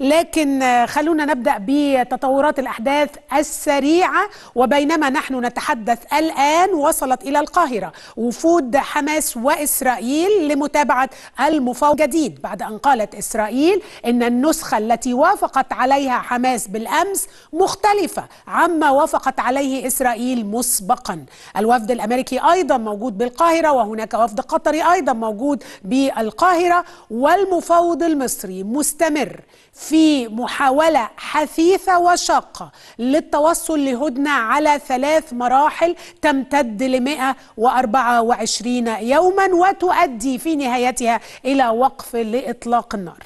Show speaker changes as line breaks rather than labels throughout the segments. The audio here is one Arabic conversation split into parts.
لكن خلونا نبدأ بتطورات الأحداث السريعة وبينما نحن نتحدث الآن وصلت إلى القاهرة وفود حماس وإسرائيل لمتابعة المفاوض الجديد بعد أن قالت إسرائيل إن النسخة التي وافقت عليها حماس بالأمس مختلفة عما وافقت عليه إسرائيل مسبقا الوفد الأمريكي أيضا موجود بالقاهرة وهناك وفد قطري أيضا موجود بالقاهرة والمفاوض المصري مستمر في محاولة حثيثة وشاقة للتوصل لهدنة على ثلاث مراحل تمتد ل 124 يوما وتؤدي في نهايتها إلى وقف لإطلاق النار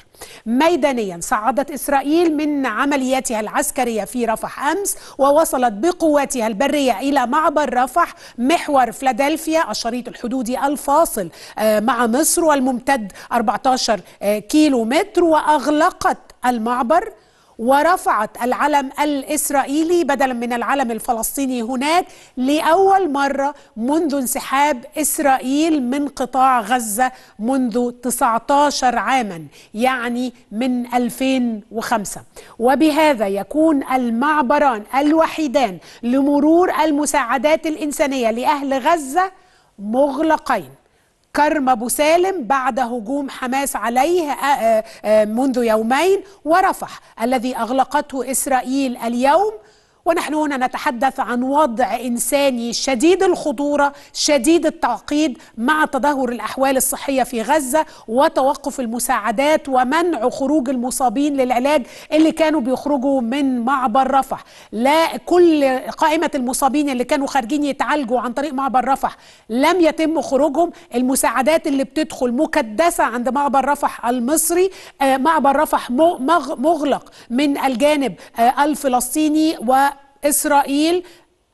ميدانيا صعدت إسرائيل من عملياتها العسكرية في رفح أمس ووصلت بقواتها البرية إلى معبر رفح محور فلادلفيا الشريط الحدودي الفاصل آه، مع مصر والممتد 14 آه، كيلو متر وأغلقت المعبر ورفعت العلم الإسرائيلي بدلا من العلم الفلسطيني هناك لأول مرة منذ انسحاب إسرائيل من قطاع غزة منذ 19 عاما يعني من 2005 وبهذا يكون المعبران الوحيدان لمرور المساعدات الإنسانية لأهل غزة مغلقين كرم أبو سالم بعد هجوم حماس عليه آه، آه، آه، منذ يومين ورفح الذي أغلقته إسرائيل اليوم ونحن هنا نتحدث عن وضع انساني شديد الخطوره شديد التعقيد مع تدهور الاحوال الصحيه في غزه وتوقف المساعدات ومنع خروج المصابين للعلاج اللي كانوا بيخرجوا من معبر رفح لا كل قائمه المصابين اللي كانوا خارجين يتعالجوا عن طريق معبر رفح لم يتم خروجهم المساعدات اللي بتدخل مكدسه عند معبر رفح المصري آه، معبر رفح مغلق من الجانب آه، الفلسطيني و إسرائيل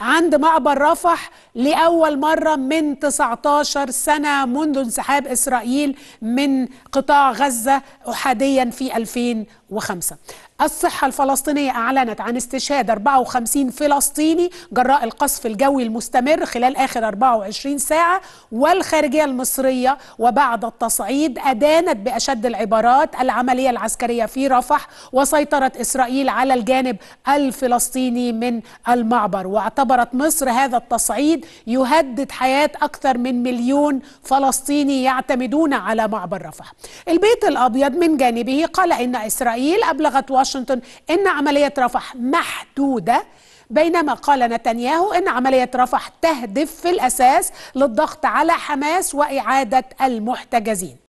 عند معبر رفح لأول مرة من 19 سنة منذ انسحاب إسرائيل من قطاع غزة أحاديا في 2005 الصحة الفلسطينية أعلنت عن استشهاد 54 فلسطيني جراء القصف الجوي المستمر خلال آخر 24 ساعة والخارجية المصرية وبعد التصعيد أدانت بأشد العبارات العملية العسكرية في رفح وسيطرت إسرائيل على الجانب الفلسطيني من المعبر واعتبرت مصر هذا التصعيد يهدد حياة أكثر من مليون فلسطيني يعتمدون على معبر رفح البيت الأبيض من جانبه قال إن إسرائيل أبلغت واشنطن إن عملية رفح محدودة بينما قال نتنياهو ان عمليه رفح تهدف في الاساس للضغط على حماس واعاده المحتجزين